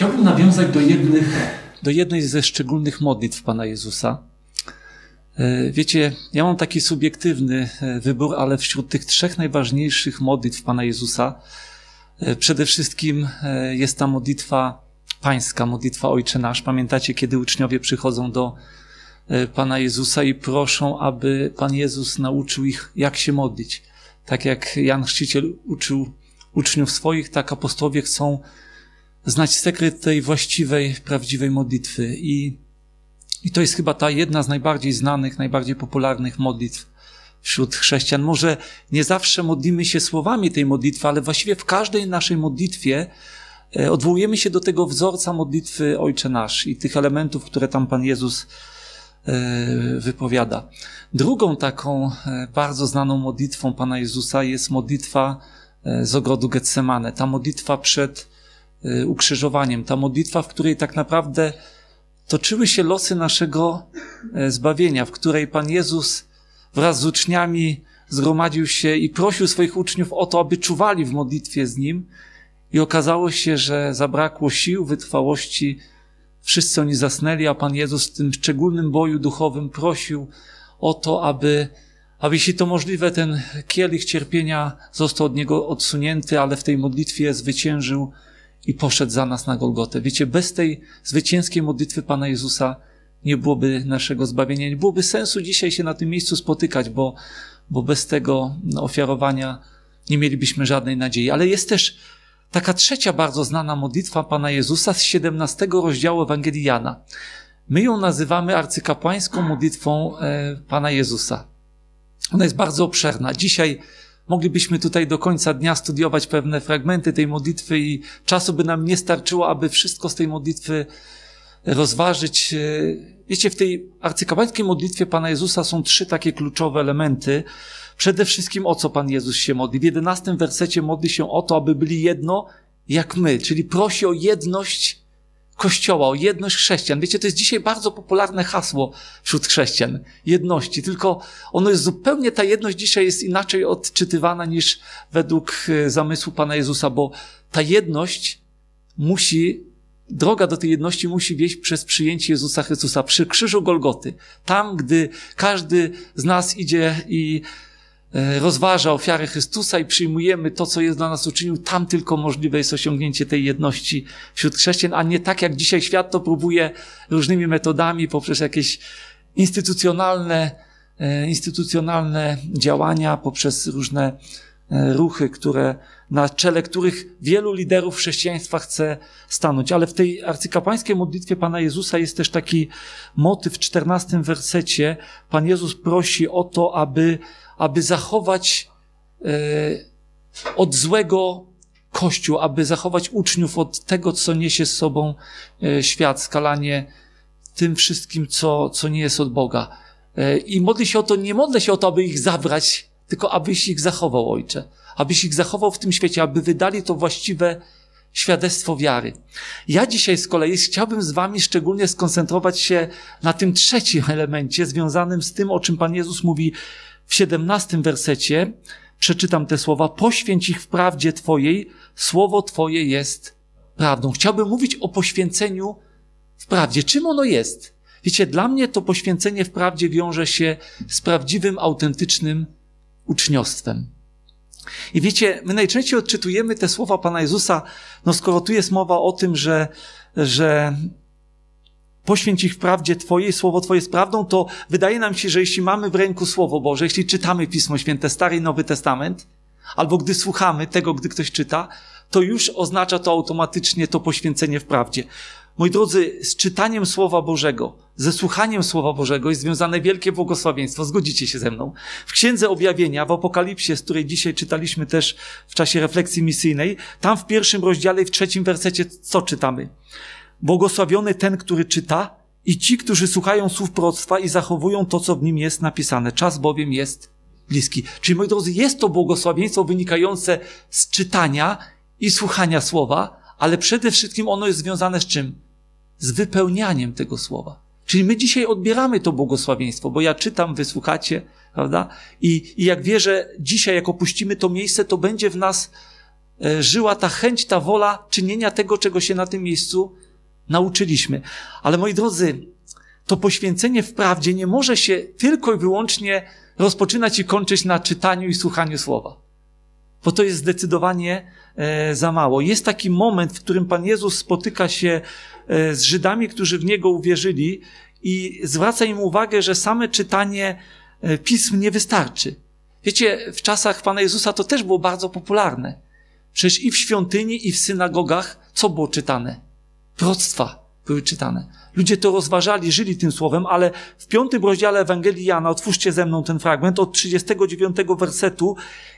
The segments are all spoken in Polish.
Chciałbym nawiązać do, jednych, do jednej ze szczególnych modlitw Pana Jezusa. E, wiecie, ja mam taki subiektywny e, wybór, ale wśród tych trzech najważniejszych modlitw Pana Jezusa, e, przede wszystkim jest ta modlitwa pańska, modlitwa Ojcze Nasz. Pamiętacie, kiedy uczniowie przychodzą do Pana Jezusa i proszą, aby Pan Jezus nauczył ich, jak się modlić. Tak jak Jan Chrzciciel uczył uczniów swoich, tak apostowie chcą znać sekret tej właściwej, prawdziwej modlitwy. I, I to jest chyba ta jedna z najbardziej znanych, najbardziej popularnych modlitw wśród chrześcijan. Może nie zawsze modlimy się słowami tej modlitwy, ale właściwie w każdej naszej modlitwie e, odwołujemy się do tego wzorca modlitwy Ojcze Nasz i tych elementów, które tam Pan Jezus e, wypowiada. Drugą taką e, bardzo znaną modlitwą Pana Jezusa jest modlitwa z ogrodu Getsemane. Ta modlitwa przed Y, ukrzyżowaniem, ta modlitwa, w której tak naprawdę toczyły się losy naszego e, zbawienia, w której Pan Jezus wraz z uczniami zgromadził się i prosił swoich uczniów o to, aby czuwali w modlitwie z Nim i okazało się, że zabrakło sił, wytrwałości, wszyscy oni zasnęli, a Pan Jezus w tym szczególnym boju duchowym prosił o to, aby aby jeśli to możliwe, ten kielich cierpienia został od niego odsunięty, ale w tej modlitwie zwyciężył i poszedł za nas na Golgotę. Wiecie, bez tej zwycięskiej modlitwy Pana Jezusa nie byłoby naszego zbawienia, nie byłoby sensu dzisiaj się na tym miejscu spotykać, bo, bo bez tego ofiarowania nie mielibyśmy żadnej nadziei. Ale jest też taka trzecia bardzo znana modlitwa Pana Jezusa z 17 rozdziału Ewangelii Jana. My ją nazywamy arcykapłańską modlitwą e, Pana Jezusa. Ona jest bardzo obszerna. Dzisiaj Moglibyśmy tutaj do końca dnia studiować pewne fragmenty tej modlitwy i czasu by nam nie starczyło, aby wszystko z tej modlitwy rozważyć. Wiecie, w tej arcykapłańskiej modlitwie Pana Jezusa są trzy takie kluczowe elementy. Przede wszystkim o co Pan Jezus się modli. W jedenastym wersecie modli się o to, aby byli jedno jak my, czyli prosi o jedność Kościoła, o jedność chrześcijan. Wiecie, to jest dzisiaj bardzo popularne hasło wśród chrześcijan. Jedności. Tylko ono jest zupełnie, ta jedność dzisiaj jest inaczej odczytywana niż według e, zamysłu Pana Jezusa, bo ta jedność musi, droga do tej jedności musi wieść przez przyjęcie Jezusa Chrystusa przy krzyżu Golgoty. Tam, gdy każdy z nas idzie i E, rozważa ofiarę Chrystusa i przyjmujemy to, co jest dla nas uczynił, tam tylko możliwe jest osiągnięcie tej jedności wśród chrześcijan, a nie tak jak dzisiaj świat to próbuje różnymi metodami poprzez jakieś instytucjonalne, e, instytucjonalne działania, poprzez różne e, ruchy, które na czele których wielu liderów chrześcijaństwa chce stanąć. Ale w tej arcykapłańskiej modlitwie Pana Jezusa jest też taki motyw w czternastym wersecie. Pan Jezus prosi o to, aby, aby zachować e, od złego Kościół, aby zachować uczniów od tego, co niesie z sobą e, świat, skalanie tym wszystkim, co, co nie jest od Boga. E, I modli się o to, nie modlę się o to, aby ich zabrać, tylko abyś ich zachował, Ojcze abyś ich zachował w tym świecie, aby wydali to właściwe świadectwo wiary. Ja dzisiaj z kolei chciałbym z Wami szczególnie skoncentrować się na tym trzecim elemencie związanym z tym, o czym Pan Jezus mówi w 17 wersecie. Przeczytam te słowa. Poświęć ich w prawdzie Twojej, słowo Twoje jest prawdą. Chciałbym mówić o poświęceniu w prawdzie. Czym ono jest? Wiecie, dla mnie to poświęcenie w prawdzie wiąże się z prawdziwym, autentycznym uczniostwem. I wiecie, my najczęściej odczytujemy te słowa Pana Jezusa, no skoro tu jest mowa o tym, że, że poświęć ich prawdzie Twojej, Słowo Twoje jest prawdą, to wydaje nam się, że jeśli mamy w ręku Słowo Boże, jeśli czytamy Pismo Święte, Stary i Nowy Testament, albo gdy słuchamy tego, gdy ktoś czyta, to już oznacza to automatycznie to poświęcenie w prawdzie. Moi drodzy, z czytaniem Słowa Bożego, ze słuchaniem Słowa Bożego jest związane wielkie błogosławieństwo. Zgodzicie się ze mną. W Księdze Objawienia, w Apokalipsie, z której dzisiaj czytaliśmy też w czasie refleksji misyjnej, tam w pierwszym rozdziale i w trzecim wersecie co czytamy? Błogosławiony ten, który czyta i ci, którzy słuchają słów proctwa i zachowują to, co w nim jest napisane. Czas bowiem jest bliski. Czyli, moi drodzy, jest to błogosławieństwo wynikające z czytania i słuchania Słowa, ale przede wszystkim ono jest związane z czym? Z wypełnianiem tego słowa. Czyli my dzisiaj odbieramy to błogosławieństwo, bo ja czytam, wysłuchacie, prawda? I, i jak wierzę, dzisiaj, jak opuścimy to miejsce, to będzie w nas e, żyła ta chęć, ta wola czynienia tego, czego się na tym miejscu nauczyliśmy. Ale moi drodzy, to poświęcenie wprawdzie nie może się tylko i wyłącznie rozpoczynać i kończyć na czytaniu i słuchaniu słowa. Bo to jest zdecydowanie E, za mało. Jest taki moment, w którym Pan Jezus spotyka się e, z Żydami, którzy w Niego uwierzyli i zwraca im uwagę, że same czytanie e, pism nie wystarczy. Wiecie, w czasach Pana Jezusa to też było bardzo popularne. Przecież i w świątyni, i w synagogach co było czytane? Proctwa były czytane. Ludzie to rozważali, żyli tym słowem, ale w piątym rozdziale Ewangelii Jana, otwórzcie ze mną ten fragment, od 39 wersetu,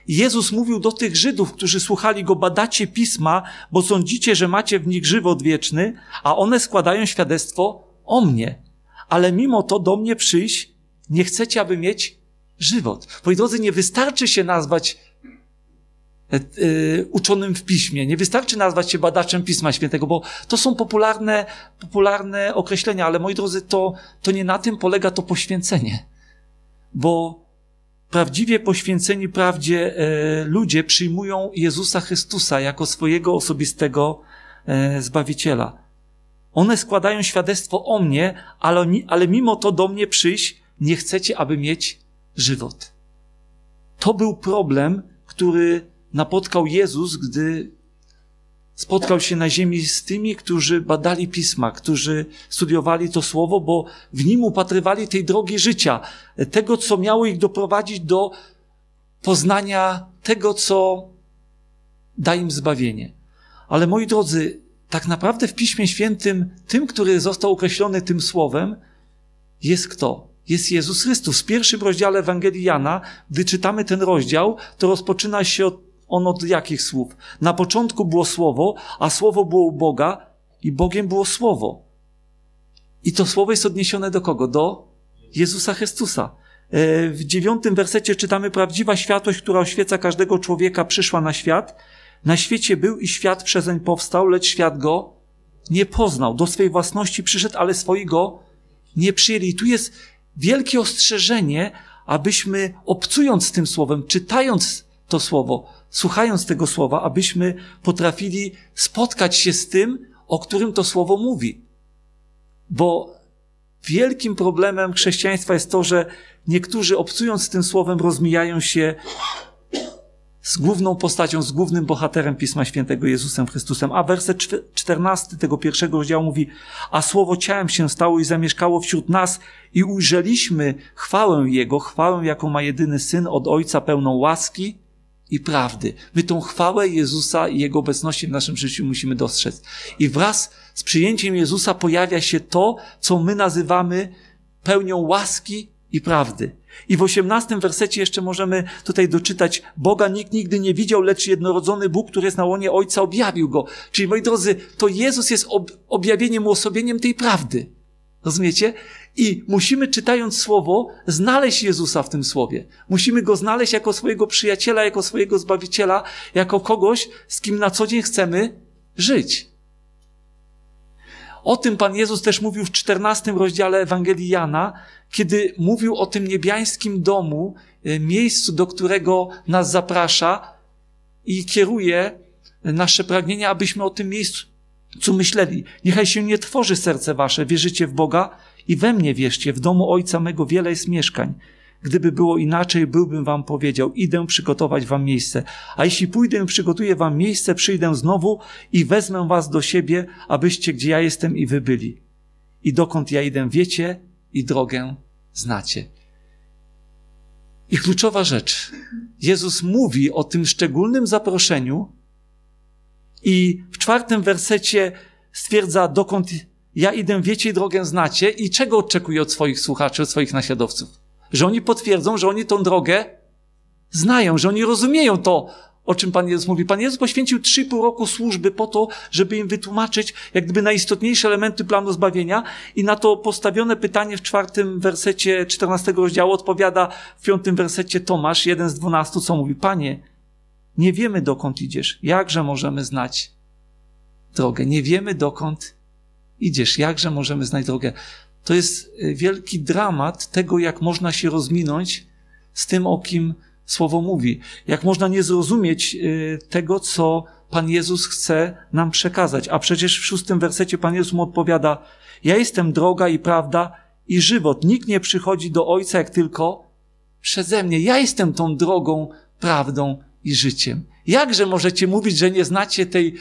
Jezus mówił do tych Żydów, którzy słuchali Go, badacie pisma, bo sądzicie, że macie w nich żywot wieczny, a one składają świadectwo o mnie. Ale mimo to do mnie przyjść nie chcecie, aby mieć żywot. Moi drodzy, nie wystarczy się nazwać E, e, uczonym w piśmie. Nie wystarczy nazwać się badaczem Pisma Świętego, bo to są popularne, popularne określenia, ale moi drodzy, to, to nie na tym polega to poświęcenie. Bo prawdziwie poświęceni prawdzie e, ludzie przyjmują Jezusa Chrystusa jako swojego osobistego Zbawiciela. One składają świadectwo o mnie, ale, ale mimo to do mnie przyjść nie chcecie, aby mieć żywot. To był problem, który napotkał Jezus, gdy spotkał się na ziemi z tymi, którzy badali pisma, którzy studiowali to słowo, bo w nim upatrywali tej drogi życia, tego, co miało ich doprowadzić do poznania tego, co da im zbawienie. Ale moi drodzy, tak naprawdę w Piśmie Świętym, tym, który został określony tym słowem, jest kto? Jest Jezus Chrystus. W pierwszym rozdziale Ewangelii Jana, gdy czytamy ten rozdział, to rozpoczyna się od on od jakich słów? Na początku było słowo, a słowo było u Boga i Bogiem było słowo. I to słowo jest odniesione do kogo? Do Jezusa Chrystusa. E, w dziewiątym wersecie czytamy prawdziwa światłość, która oświeca każdego człowieka, przyszła na świat. Na świecie był i świat przezeń powstał, lecz świat go nie poznał. Do swej własności przyszedł, ale swoi go nie przyjęli. I tu jest wielkie ostrzeżenie, abyśmy obcując tym słowem, czytając to słowo, słuchając tego słowa, abyśmy potrafili spotkać się z tym, o którym to słowo mówi. Bo wielkim problemem chrześcijaństwa jest to, że niektórzy obcując tym słowem rozmijają się z główną postacią, z głównym bohaterem Pisma Świętego Jezusem Chrystusem. A werset 14 tego pierwszego rozdziału mówi, a słowo ciałem się stało i zamieszkało wśród nas i ujrzeliśmy chwałę Jego, chwałę jaką ma jedyny Syn od Ojca pełną łaski i prawdy. My tą chwałę Jezusa i Jego obecności w naszym życiu musimy dostrzec. I wraz z przyjęciem Jezusa pojawia się to, co my nazywamy pełnią łaski i prawdy. I w osiemnastym wersecie jeszcze możemy tutaj doczytać Boga nikt nigdy nie widział, lecz jednorodzony Bóg, który jest na łonie Ojca, objawił Go. Czyli moi drodzy, to Jezus jest ob objawieniem, uosobieniem tej prawdy. Rozumiecie? I musimy czytając słowo, znaleźć Jezusa w tym słowie. Musimy go znaleźć jako swojego przyjaciela, jako swojego zbawiciela, jako kogoś, z kim na co dzień chcemy żyć. O tym Pan Jezus też mówił w czternastym rozdziale Ewangelii Jana, kiedy mówił o tym niebiańskim domu, e, miejscu, do którego nas zaprasza i kieruje e, nasze pragnienia, abyśmy o tym miejscu co myśleli. Niechaj się nie tworzy serce wasze, wierzycie w Boga i we mnie wierzcie, w domu Ojca mego wiele jest mieszkań. Gdyby było inaczej, byłbym wam powiedział, idę przygotować wam miejsce. A jeśli pójdę, przygotuję wam miejsce, przyjdę znowu i wezmę was do siebie, abyście gdzie ja jestem i wy byli. I dokąd ja idę, wiecie i drogę znacie. I kluczowa rzecz. Jezus mówi o tym szczególnym zaproszeniu i czwartym wersecie stwierdza, dokąd ja idę, wiecie i drogę znacie i czego oczekuje od swoich słuchaczy, od swoich naśladowców? Że oni potwierdzą, że oni tą drogę znają, że oni rozumieją to, o czym Pan Jezus mówi. Pan Jezus poświęcił 3,5 roku służby po to, żeby im wytłumaczyć jak gdyby najistotniejsze elementy planu zbawienia i na to postawione pytanie w czwartym wersecie 14 rozdziału odpowiada w piątym wersecie Tomasz, jeden z dwunastu, co mówi, Panie, nie wiemy dokąd idziesz, jakże możemy znać drogę. Nie wiemy dokąd idziesz, jakże możemy znać drogę. To jest y, wielki dramat tego, jak można się rozminąć z tym, o kim słowo mówi. Jak można nie zrozumieć y, tego, co Pan Jezus chce nam przekazać. A przecież w szóstym wersecie Pan Jezus mu odpowiada: Ja jestem droga i prawda i żywot. Nikt nie przychodzi do Ojca jak tylko przeze mnie. Ja jestem tą drogą, prawdą i życiem. Jakże możecie mówić, że nie znacie tej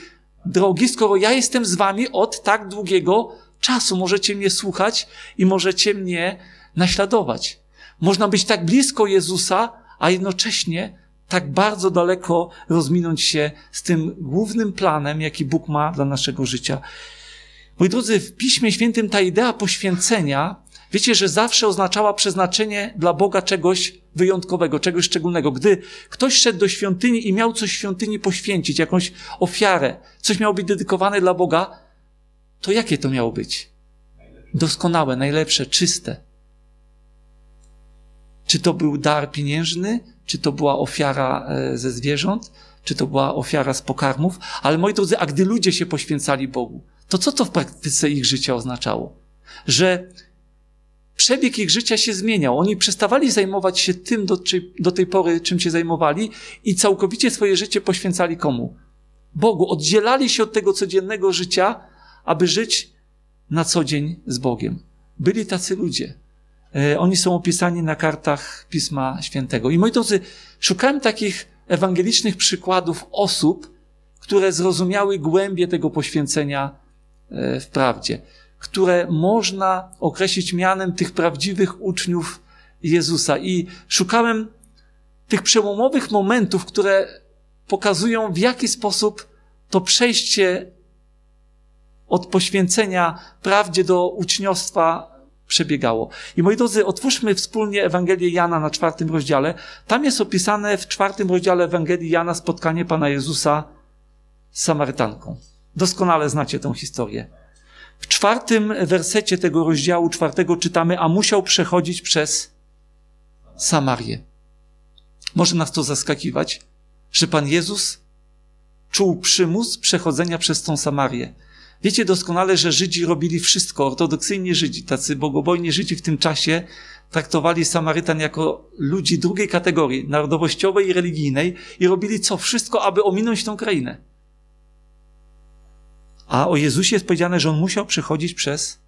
drogi, skoro ja jestem z wami od tak długiego czasu. Możecie mnie słuchać i możecie mnie naśladować. Można być tak blisko Jezusa, a jednocześnie tak bardzo daleko rozminąć się z tym głównym planem, jaki Bóg ma dla naszego życia. Moi drodzy, w Piśmie Świętym ta idea poświęcenia Wiecie, że zawsze oznaczała przeznaczenie dla Boga czegoś wyjątkowego, czegoś szczególnego. Gdy ktoś szedł do świątyni i miał coś świątyni poświęcić, jakąś ofiarę, coś miało być dedykowane dla Boga, to jakie to miało być? Doskonałe, najlepsze, czyste. Czy to był dar pieniężny, czy to była ofiara e, ze zwierząt, czy to była ofiara z pokarmów, ale moi drodzy, a gdy ludzie się poświęcali Bogu, to co to w praktyce ich życia oznaczało? Że przebieg ich życia się zmieniał. Oni przestawali zajmować się tym do, czy, do tej pory, czym się zajmowali i całkowicie swoje życie poświęcali komu? Bogu. Oddzielali się od tego codziennego życia, aby żyć na co dzień z Bogiem. Byli tacy ludzie. E, oni są opisani na kartach Pisma Świętego. I moi drodzy, szukałem takich ewangelicznych przykładów osób, które zrozumiały głębie tego poświęcenia e, w prawdzie które można określić mianem tych prawdziwych uczniów Jezusa. I szukałem tych przełomowych momentów, które pokazują, w jaki sposób to przejście od poświęcenia prawdzie do uczniostwa przebiegało. I moi drodzy, otwórzmy wspólnie Ewangelię Jana na czwartym rozdziale. Tam jest opisane w czwartym rozdziale Ewangelii Jana spotkanie Pana Jezusa z Samarytanką. Doskonale znacie tę historię. W czwartym wersecie tego rozdziału czwartego czytamy, a musiał przechodzić przez Samarię. Może nas to zaskakiwać, że Pan Jezus czuł przymus przechodzenia przez tą Samarię. Wiecie doskonale, że Żydzi robili wszystko, ortodoksyjni Żydzi, tacy bogobojni Żydzi w tym czasie traktowali Samarytan jako ludzi drugiej kategorii, narodowościowej i religijnej i robili co wszystko, aby ominąć tą krainę. A o Jezusie jest powiedziane, że on musiał przechodzić przez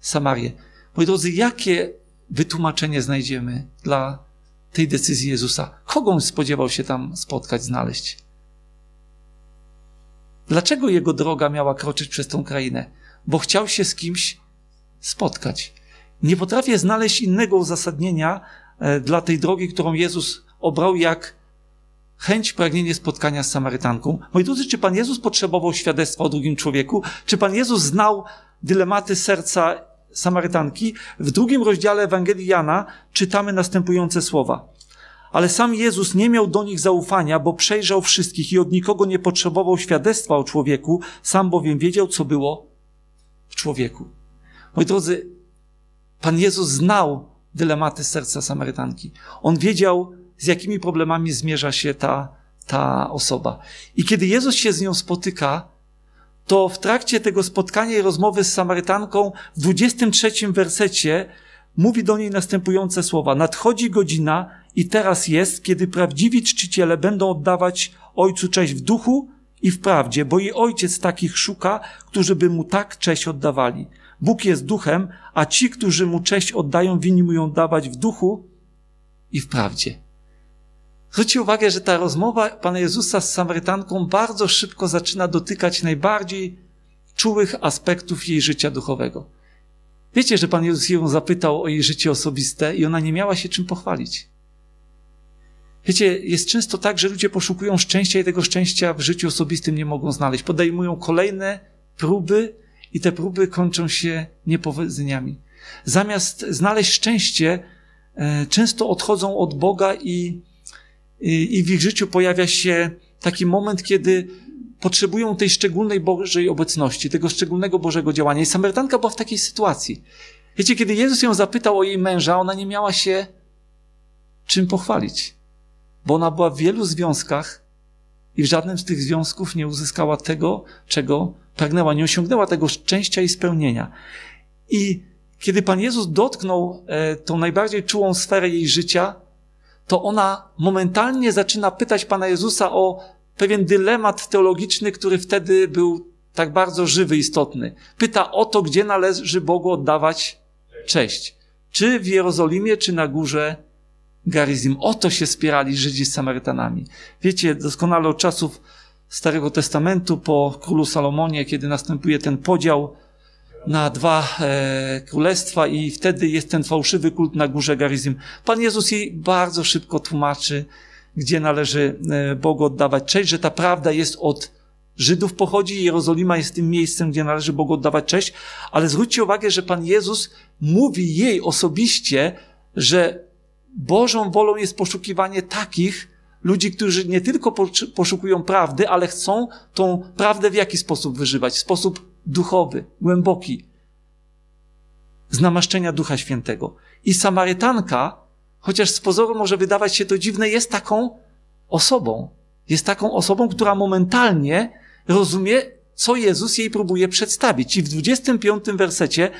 Samarię. Moi drodzy, jakie wytłumaczenie znajdziemy dla tej decyzji Jezusa? Kogo on spodziewał się tam spotkać, znaleźć? Dlaczego jego droga miała kroczyć przez tą krainę? Bo chciał się z kimś spotkać. Nie potrafię znaleźć innego uzasadnienia e, dla tej drogi, którą Jezus obrał, jak chęć, pragnienie spotkania z Samarytanką. Moi drodzy, czy Pan Jezus potrzebował świadectwa o drugim człowieku? Czy Pan Jezus znał dylematy serca Samarytanki? W drugim rozdziale Ewangelii Jana czytamy następujące słowa. Ale sam Jezus nie miał do nich zaufania, bo przejrzał wszystkich i od nikogo nie potrzebował świadectwa o człowieku, sam bowiem wiedział, co było w człowieku. Moi drodzy, Pan Jezus znał dylematy serca Samarytanki. On wiedział, z jakimi problemami zmierza się ta, ta osoba. I kiedy Jezus się z nią spotyka, to w trakcie tego spotkania i rozmowy z Samarytanką w 23 wersecie mówi do niej następujące słowa. Nadchodzi godzina i teraz jest, kiedy prawdziwi czciciele będą oddawać Ojcu cześć w duchu i w prawdzie, bo i Ojciec takich szuka, którzy by Mu tak cześć oddawali. Bóg jest duchem, a ci, którzy Mu cześć oddają, winni Mu ją dawać w duchu i w prawdzie. Zwróćcie uwagę, że ta rozmowa Pana Jezusa z Samarytanką bardzo szybko zaczyna dotykać najbardziej czułych aspektów jej życia duchowego. Wiecie, że Pan Jezus ją zapytał o jej życie osobiste i ona nie miała się czym pochwalić. Wiecie, jest często tak, że ludzie poszukują szczęścia i tego szczęścia w życiu osobistym nie mogą znaleźć. Podejmują kolejne próby i te próby kończą się niepowodzeniami. Zamiast znaleźć szczęście, e, często odchodzą od Boga i i w ich życiu pojawia się taki moment, kiedy potrzebują tej szczególnej Bożej obecności, tego szczególnego Bożego działania. I Samarytanka była w takiej sytuacji. Wiecie, kiedy Jezus ją zapytał o jej męża, ona nie miała się czym pochwalić, bo ona była w wielu związkach i w żadnym z tych związków nie uzyskała tego, czego pragnęła, nie osiągnęła tego szczęścia i spełnienia. I kiedy Pan Jezus dotknął e, tą najbardziej czułą sferę jej życia, to ona momentalnie zaczyna pytać Pana Jezusa o pewien dylemat teologiczny, który wtedy był tak bardzo żywy, istotny. Pyta o to, gdzie należy Bogu oddawać cześć. Czy w Jerozolimie, czy na górze Garizim. O to się spierali Żydzi z Samarytanami. Wiecie, doskonale od czasów Starego Testamentu po królu Salomonie, kiedy następuje ten podział, na dwa e, królestwa i wtedy jest ten fałszywy kult na górze Garizim. Pan Jezus jej bardzo szybko tłumaczy, gdzie należy e, Bogu oddawać cześć, że ta prawda jest od Żydów pochodzi, Jerozolima jest tym miejscem, gdzie należy Bogu oddawać cześć, ale zwróćcie uwagę, że Pan Jezus mówi jej osobiście, że Bożą wolą jest poszukiwanie takich ludzi, którzy nie tylko poszukują prawdy, ale chcą tą prawdę w jaki sposób wyżywać? W sposób duchowy, głęboki, z namaszczenia Ducha Świętego. I Samarytanka, chociaż z pozoru może wydawać się to dziwne, jest taką osobą. Jest taką osobą, która momentalnie rozumie, co Jezus jej próbuje przedstawić. I w 25 wersecie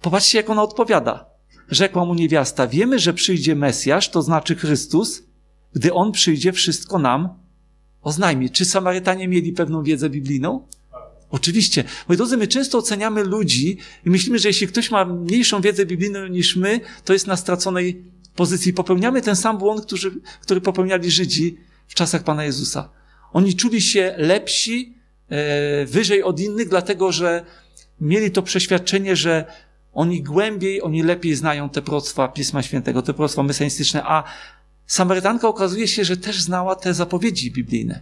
popatrzcie, jak ona odpowiada. Rzekła mu niewiasta, wiemy, że przyjdzie Mesjasz, to znaczy Chrystus, gdy On przyjdzie, wszystko nam oznajmi. Czy Samarytanie mieli pewną wiedzę biblijną? Oczywiście. Moi drodzy, my często oceniamy ludzi i myślimy, że jeśli ktoś ma mniejszą wiedzę biblijną niż my, to jest na straconej pozycji. Popełniamy ten sam błąd, który, który popełniali Żydzi w czasach Pana Jezusa. Oni czuli się lepsi, e, wyżej od innych, dlatego że mieli to przeświadczenie, że oni głębiej, oni lepiej znają te proctwa Pisma Świętego, te proctwa mesjanistyczne, a Samarytanka okazuje się, że też znała te zapowiedzi biblijne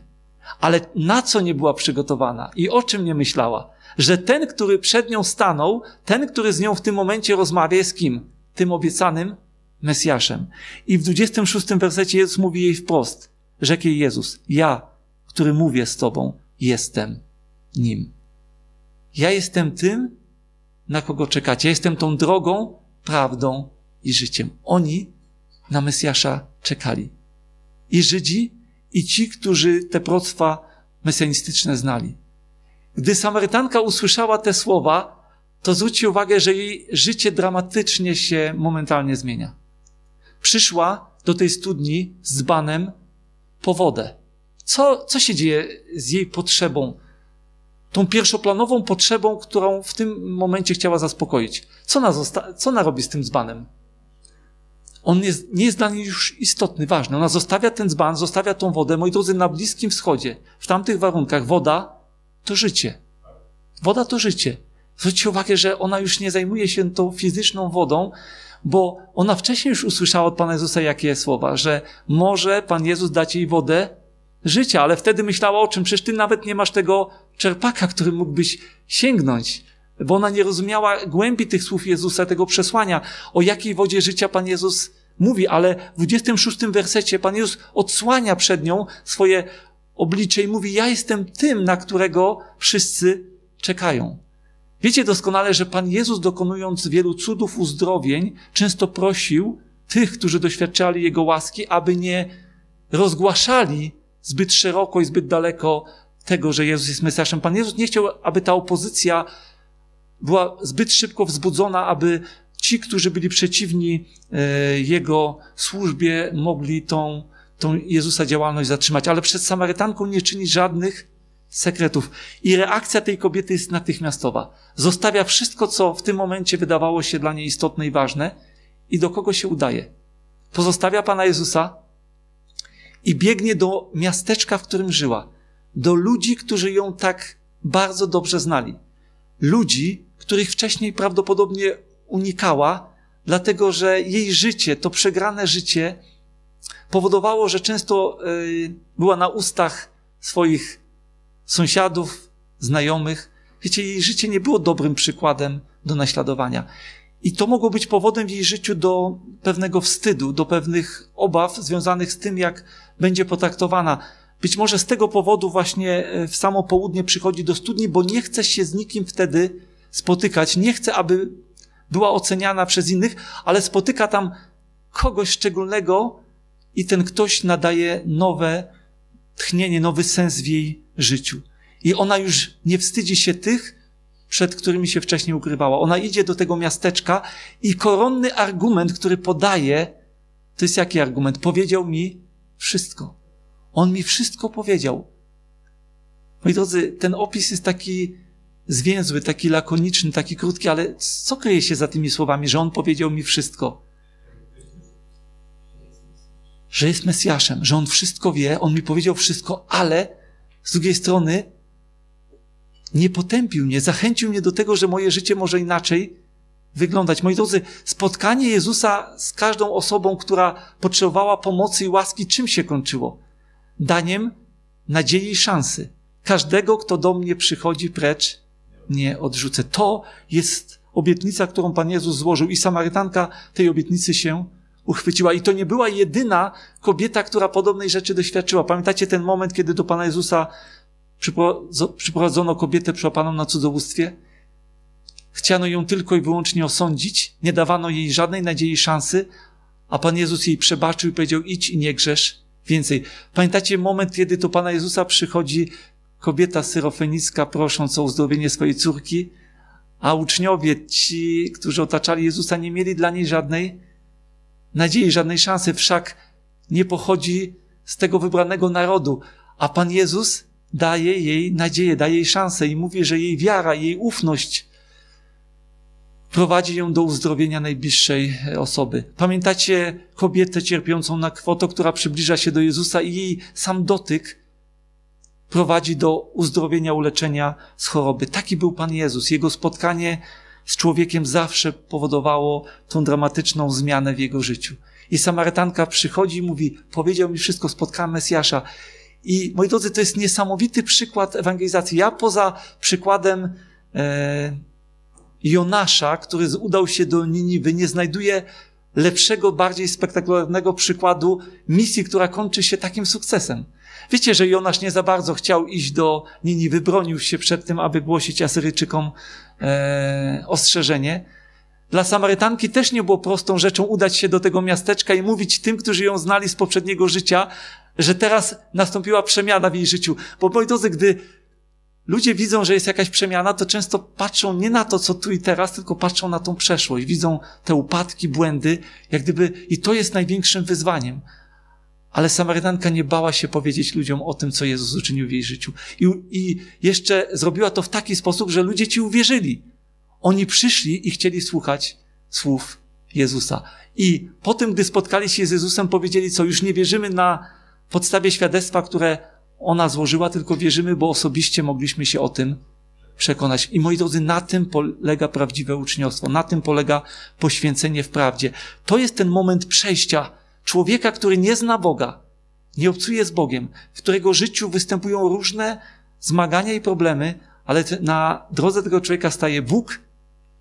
ale na co nie była przygotowana i o czym nie myślała? Że ten, który przed nią stanął, ten, który z nią w tym momencie rozmawia, jest kim? Tym obiecanym Mesjaszem. I w 26 wersecie Jezus mówi jej wprost, rzekł jej Jezus, ja, który mówię z tobą, jestem nim. Ja jestem tym, na kogo czekacie. Ja jestem tą drogą, prawdą i życiem. Oni na Mesjasza czekali. I Żydzi, i ci, którzy te proctwa mesjanistyczne znali. Gdy Samarytanka usłyszała te słowa, to zwróci uwagę, że jej życie dramatycznie się momentalnie zmienia. Przyszła do tej studni z banem po wodę. Co, co się dzieje z jej potrzebą? Tą pierwszoplanową potrzebą, którą w tym momencie chciała zaspokoić. Co ona, zosta- co ona robi z tym dzbanem? on jest, nie jest dla niej już istotny, ważny. Ona zostawia ten dzban, zostawia tą wodę. Moi drodzy, na Bliskim Wschodzie, w tamtych warunkach, woda to życie. Woda to życie. Zwróćcie uwagę, że ona już nie zajmuje się tą fizyczną wodą, bo ona wcześniej już usłyszała od Pana Jezusa jakie słowa, że może Pan Jezus dać jej wodę życia, ale wtedy myślała o czym? Przecież ty nawet nie masz tego czerpaka, który mógłbyś sięgnąć bo ona nie rozumiała głębi tych słów Jezusa, tego przesłania, o jakiej wodzie życia Pan Jezus mówi, ale w 26 wersecie Pan Jezus odsłania przed nią swoje oblicze i mówi, ja jestem tym, na którego wszyscy czekają. Wiecie doskonale, że Pan Jezus dokonując wielu cudów, uzdrowień, często prosił tych, którzy doświadczali Jego łaski, aby nie rozgłaszali zbyt szeroko i zbyt daleko tego, że Jezus jest Mesjaszem. Pan Jezus nie chciał, aby ta opozycja była zbyt szybko wzbudzona, aby ci, którzy byli przeciwni e, jego służbie, mogli tą, tą Jezusa działalność zatrzymać. Ale przed Samarytanką nie czyni żadnych sekretów. I reakcja tej kobiety jest natychmiastowa. Zostawia wszystko, co w tym momencie wydawało się dla niej istotne i ważne i do kogo się udaje. Pozostawia Pana Jezusa i biegnie do miasteczka, w którym żyła. Do ludzi, którzy ją tak bardzo dobrze znali ludzi, których wcześniej prawdopodobnie unikała, dlatego że jej życie, to przegrane życie, powodowało, że często e, była na ustach swoich sąsiadów, znajomych. Wiecie, jej życie nie było dobrym przykładem do naśladowania. I to mogło być powodem w jej życiu do pewnego wstydu, do pewnych obaw związanych z tym, jak będzie potraktowana. Być może z tego powodu właśnie e, w samo południe przychodzi do studni, bo nie chce się z nikim wtedy spotykać, nie chce, aby była oceniana przez innych, ale spotyka tam kogoś szczególnego i ten ktoś nadaje nowe tchnienie, nowy sens w jej życiu. I ona już nie wstydzi się tych, przed którymi się wcześniej ukrywała. Ona idzie do tego miasteczka i koronny argument, który podaje, to jest jaki argument? Powiedział mi wszystko. On mi wszystko powiedział. Moi drodzy, ten opis jest taki zwięzły, taki lakoniczny, taki krótki, ale co kryje się za tymi słowami, że On powiedział mi wszystko? Że jest Mesjaszem, że On wszystko wie, On mi powiedział wszystko, ale z drugiej strony nie potępił mnie, zachęcił mnie do tego, że moje życie może inaczej wyglądać. Moi drodzy, spotkanie Jezusa z każdą osobą, która potrzebowała pomocy i łaski, czym się kończyło? daniem nadziei i szansy. Każdego, kto do mnie przychodzi precz, nie odrzucę. To jest obietnica, którą Pan Jezus złożył i Samarytanka tej obietnicy się uchwyciła. I to nie była jedyna kobieta, która podobnej rzeczy doświadczyła. Pamiętacie ten moment, kiedy do Pana Jezusa przyprowadzono kobietę przełapaną na cudzołóstwie? Chciano ją tylko i wyłącznie osądzić, nie dawano jej żadnej nadziei szansy, a Pan Jezus jej przebaczył i powiedział, idź i nie grzesz Więcej, pamiętacie moment, kiedy do Pana Jezusa przychodzi kobieta syrofenicka prosząc o uzdrowienie swojej córki, a uczniowie, ci, którzy otaczali Jezusa, nie mieli dla niej żadnej nadziei, żadnej szansy, wszak nie pochodzi z tego wybranego narodu, a Pan Jezus daje jej nadzieję, daje jej szansę i mówi, że jej wiara, jej ufność prowadzi ją do uzdrowienia najbliższej e, osoby. Pamiętacie kobietę cierpiącą na kwoto, która przybliża się do Jezusa i jej sam dotyk prowadzi do uzdrowienia, uleczenia z choroby. Taki był Pan Jezus. Jego spotkanie z człowiekiem zawsze powodowało tą dramatyczną zmianę w jego życiu. I Samarytanka przychodzi i mówi, powiedział mi wszystko, spotkałem Mesjasza. I moi drodzy, to jest niesamowity przykład ewangelizacji. Ja poza przykładem e, Jonasza, który udał się do Niniwy, nie znajduje lepszego, bardziej spektakularnego przykładu misji, która kończy się takim sukcesem. Wiecie, że Jonasz nie za bardzo chciał iść do Niniwy, bronił się przed tym, aby głosić Asyryjczykom e, ostrzeżenie. Dla Samarytanki też nie było prostą rzeczą udać się do tego miasteczka i mówić tym, którzy ją znali z poprzedniego życia, że teraz nastąpiła przemiana w jej życiu. Bo moi drodzy, gdy ludzie widzą, że jest jakaś przemiana, to często patrzą nie na to, co tu i teraz, tylko patrzą na tą przeszłość. Widzą te upadki, błędy, jak gdyby, i to jest największym wyzwaniem. Ale Samarytanka nie bała się powiedzieć ludziom o tym, co Jezus uczynił w jej życiu. I, I jeszcze zrobiła to w taki sposób, że ludzie ci uwierzyli. Oni przyszli i chcieli słuchać słów Jezusa. I po tym, gdy spotkali się z Jezusem, powiedzieli, co już nie wierzymy na podstawie świadectwa, które ona złożyła, tylko wierzymy, bo osobiście mogliśmy się o tym przekonać. I moi drodzy, na tym polega prawdziwe uczniostwo, na tym polega poświęcenie w prawdzie. To jest ten moment przejścia człowieka, który nie zna Boga, nie obcuje z Bogiem, w którego życiu występują różne zmagania i problemy, ale na drodze tego człowieka staje Bóg,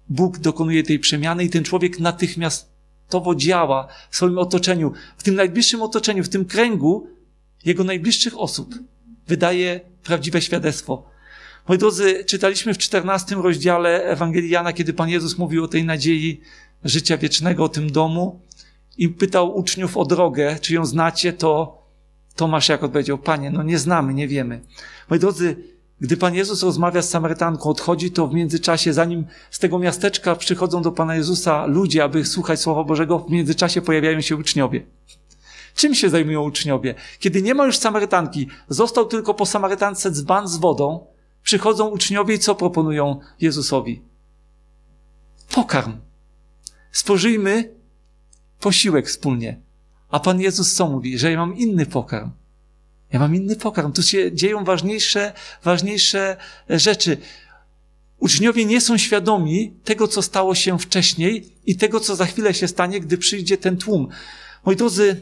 Bóg dokonuje tej przemiany i ten człowiek natychmiastowo działa w swoim otoczeniu, w tym najbliższym otoczeniu, w tym kręgu, jego najbliższych osób wydaje prawdziwe świadectwo. Moi drodzy, czytaliśmy w czternastym rozdziale Ewangelii Jana, kiedy Pan Jezus mówił o tej nadziei życia wiecznego, o tym domu i pytał uczniów o drogę, czy ją znacie, to Tomasz jak odpowiedział, Panie, no nie znamy, nie wiemy. Moi drodzy, gdy Pan Jezus rozmawia z Samarytanką, odchodzi, to w międzyczasie, zanim z tego miasteczka przychodzą do Pana Jezusa ludzie, aby słuchać Słowa Bożego, w międzyczasie pojawiają się uczniowie. Czym się zajmują uczniowie? Kiedy nie ma już Samarytanki, został tylko po Samarytance dzban z wodą, przychodzą uczniowie i co proponują Jezusowi? Pokarm. Spożyjmy posiłek wspólnie. A Pan Jezus co mówi? Że ja mam inny pokarm. Ja mam inny pokarm. Tu się dzieją ważniejsze, ważniejsze e, rzeczy. Uczniowie nie są świadomi tego, co stało się wcześniej i tego, co za chwilę się stanie, gdy przyjdzie ten tłum. Moi drodzy,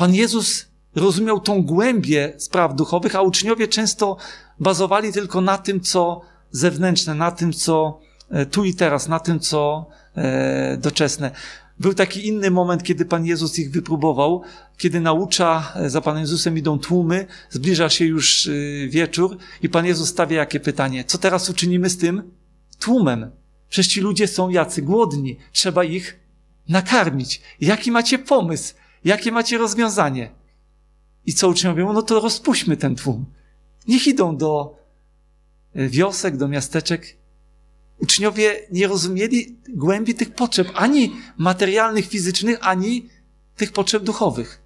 Pan Jezus rozumiał tą głębię spraw duchowych, a uczniowie często bazowali tylko na tym, co zewnętrzne, na tym, co e, tu i teraz, na tym, co e, doczesne. Był taki inny moment, kiedy Pan Jezus ich wypróbował, kiedy naucza, e, za Panem Jezusem idą tłumy, zbliża się już wieczór i Pan Jezus stawia jakie pytanie? Co teraz uczynimy z tym tłumem? Przecież ci ludzie są jacy głodni, trzeba ich nakarmić. Jaki macie pomysł? Jakie macie rozwiązanie? I co uczniowie mówią? No to rozpuśćmy ten tłum. Niech idą do e, wiosek, do miasteczek. Uczniowie nie rozumieli głębi tych potrzeb, ani materialnych, fizycznych, ani tych potrzeb duchowych.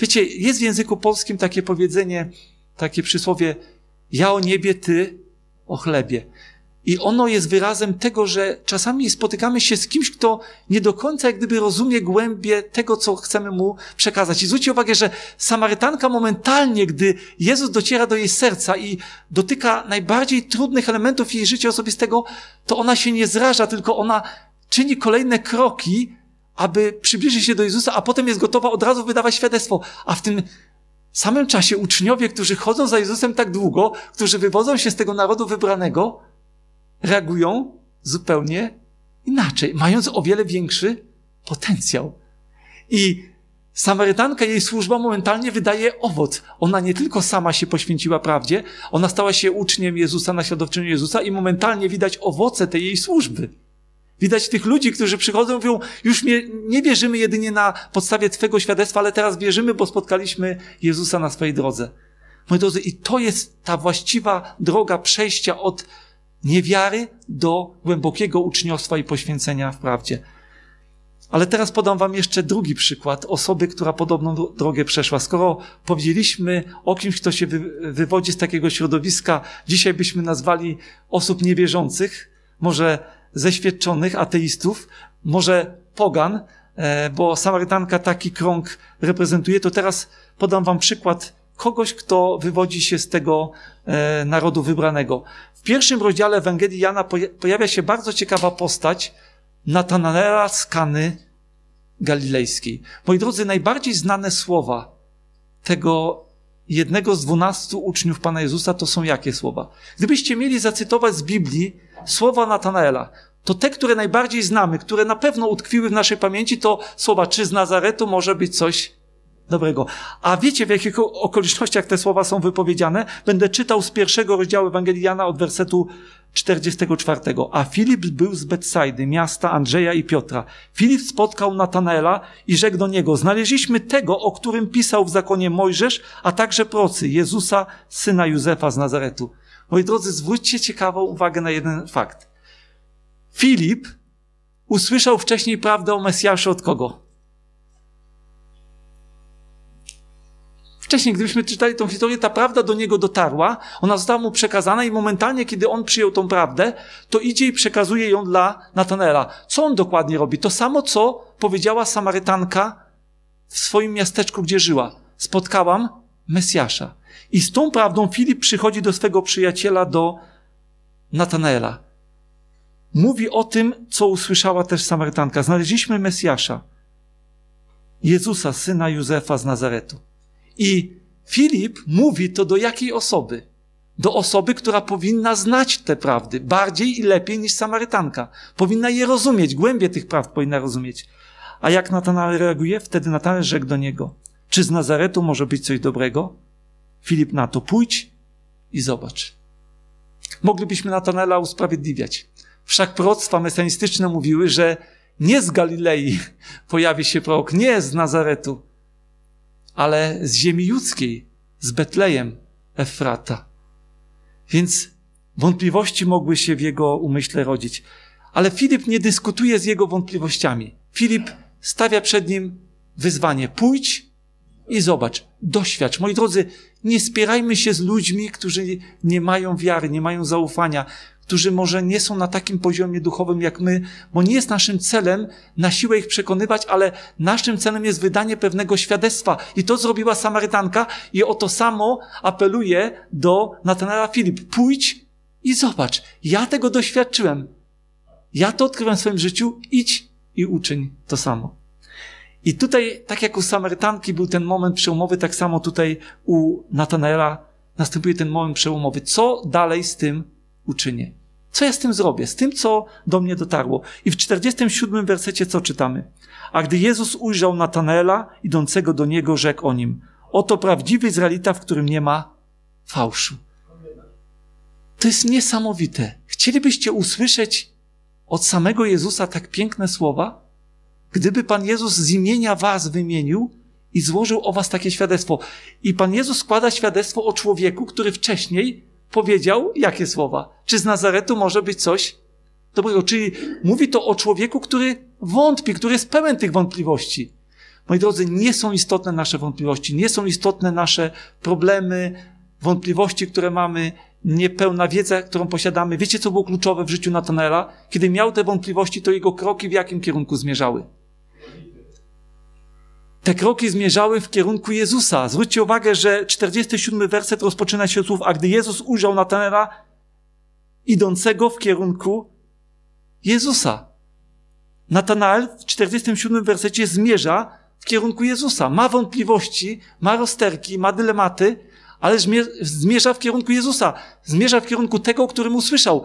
Wiecie, jest w języku polskim takie powiedzenie, takie przysłowie: Ja o niebie, ty o chlebie. I ono jest wyrazem tego, że czasami spotykamy się z kimś, kto nie do końca jak gdyby rozumie głębie tego, co chcemy mu przekazać. I zwróćcie uwagę, że Samarytanka momentalnie, gdy Jezus dociera do jej serca i dotyka najbardziej trudnych elementów jej życia osobistego, to ona się nie zraża, tylko ona czyni kolejne kroki, aby przybliżyć się do Jezusa, a potem jest gotowa od razu wydawać świadectwo. A w tym samym czasie uczniowie, którzy chodzą za Jezusem tak długo, którzy wywodzą się z tego narodu wybranego, reagują zupełnie inaczej, mając o wiele większy potencjał. I Samarytanka, jej służba momentalnie wydaje owoc. Ona nie tylko sama się poświęciła prawdzie, ona stała się uczniem Jezusa, naśladowczynią Jezusa i momentalnie widać owoce tej jej służby. Widać tych ludzi, którzy przychodzą, mówią, już nie, nie wierzymy jedynie na podstawie Twego świadectwa, ale teraz wierzymy, bo spotkaliśmy Jezusa na swojej drodze. Moi drodzy, i to jest ta właściwa droga przejścia od niewiary do głębokiego uczniostwa i poświęcenia w prawdzie. Ale teraz podam Wam jeszcze drugi przykład osoby, która podobną drogę przeszła. Skoro powiedzieliśmy o kimś, kto się wywodzi z takiego środowiska, dzisiaj byśmy nazwali osób niewierzących, może zeświadczonych ateistów, może pogan, e, bo Samarytanka taki krąg reprezentuje, to teraz podam Wam przykład kogoś, kto wywodzi się z tego e, narodu wybranego. W pierwszym rozdziale Ewangelii Jana pojawia się bardzo ciekawa postać Natanaela z Kany Galilejskiej. Moi drodzy, najbardziej znane słowa tego jednego z dwunastu uczniów Pana Jezusa to są jakie słowa? Gdybyście mieli zacytować z Biblii słowa Natanaela, to te, które najbardziej znamy, które na pewno utkwiły w naszej pamięci, to słowa czy z Nazaretu może być coś dobrego. A wiecie, w jakich okolicznościach te słowa są wypowiedziane? Będę czytał z pierwszego rozdziału Ewangelii Jana od wersetu 44. A Filip był z Betsajdy, miasta Andrzeja i Piotra. Filip spotkał Natanaela i rzekł do niego, znaleźliśmy tego, o którym pisał w zakonie Mojżesz, a także procy, Jezusa, syna Józefa z Nazaretu. Moi drodzy, zwróćcie ciekawą uwagę na jeden fakt. Filip usłyszał wcześniej prawdę o Mesjaszu od kogo? Wcześniej, gdybyśmy czytali tą historię, ta prawda do niego dotarła, ona została mu przekazana i momentalnie, kiedy on przyjął tą prawdę, to idzie i przekazuje ją dla Natanela. Co on dokładnie robi? To samo, co powiedziała Samarytanka w swoim miasteczku, gdzie żyła. Spotkałam Mesjasza. I z tą prawdą Filip przychodzi do swego przyjaciela, do Natanaela. Mówi o tym, co usłyszała też Samarytanka. Znaleźliśmy Mesjasza, Jezusa, syna Józefa z Nazaretu. I Filip mówi to do jakiej osoby? Do osoby, która powinna znać te prawdy bardziej i lepiej niż Samarytanka. Powinna je rozumieć, głębie tych prawd powinna rozumieć. A jak Natanal reaguje? Wtedy Natanel rzekł do niego, czy z Nazaretu może być coś dobrego? Filip na to, pójdź i zobacz. Moglibyśmy Natanela usprawiedliwiać. Wszak proroctwa mesjanistyczne mówiły, że nie z Galilei pojawi się prorok, nie z Nazaretu, ale z ziemi judzkiej, z Betlejem Efrata. Więc wątpliwości mogły się w jego umyśle rodzić. Ale Filip nie dyskutuje z jego wątpliwościami. Filip stawia przed nim wyzwanie: pójdź i zobacz, doświadcz. Moi drodzy, nie spierajmy się z ludźmi, którzy nie mają wiary, nie mają zaufania, którzy może nie są na takim poziomie duchowym jak my, bo nie jest naszym celem na siłę ich przekonywać, ale naszym celem jest wydanie pewnego świadectwa. I to zrobiła Samarytanka i o to samo apeluje do Natanaela Filip. Pójdź i zobacz, ja tego doświadczyłem. Ja to odkryłem w swoim życiu, idź i uczyń to samo. I tutaj, tak jak u Samarytanki był ten moment przełomowy, tak samo tutaj u Natanaela następuje ten moment przełomowy. Co dalej z tym uczynię? Co ja z tym zrobię? Z tym, co do mnie dotarło. I w 47 wersecie co czytamy? A gdy Jezus ujrzał Natanaela, idącego do niego, rzekł o nim. Oto prawdziwy Izraelita, w którym nie ma fałszu. To jest niesamowite. Chcielibyście usłyszeć od samego Jezusa tak piękne słowa? Gdyby Pan Jezus z imienia was wymienił i złożył o was takie świadectwo. I Pan Jezus składa świadectwo o człowieku, który wcześniej powiedział jakie słowa? Czy z Nazaretu może być coś dobrego? Czyli mówi to o człowieku, który wątpi, który jest pełen tych wątpliwości. Moi drodzy, nie są istotne nasze wątpliwości, nie są istotne nasze problemy, wątpliwości, które mamy, niepełna wiedza, którą posiadamy. Wiecie, co było kluczowe w życiu Natanela? Kiedy miał te wątpliwości, to jego kroki w jakim kierunku zmierzały? te kroki zmierzały w kierunku Jezusa. Zwróćcie uwagę, że 47 werset rozpoczyna się od słów, a gdy Jezus ujrzał Natanela idącego w kierunku Jezusa. Natanael w 47 wersecie zmierza w kierunku Jezusa. Ma wątpliwości, ma rozterki, ma dylematy, ale zmierza w kierunku Jezusa. Zmierza w kierunku tego, o którym usłyszał.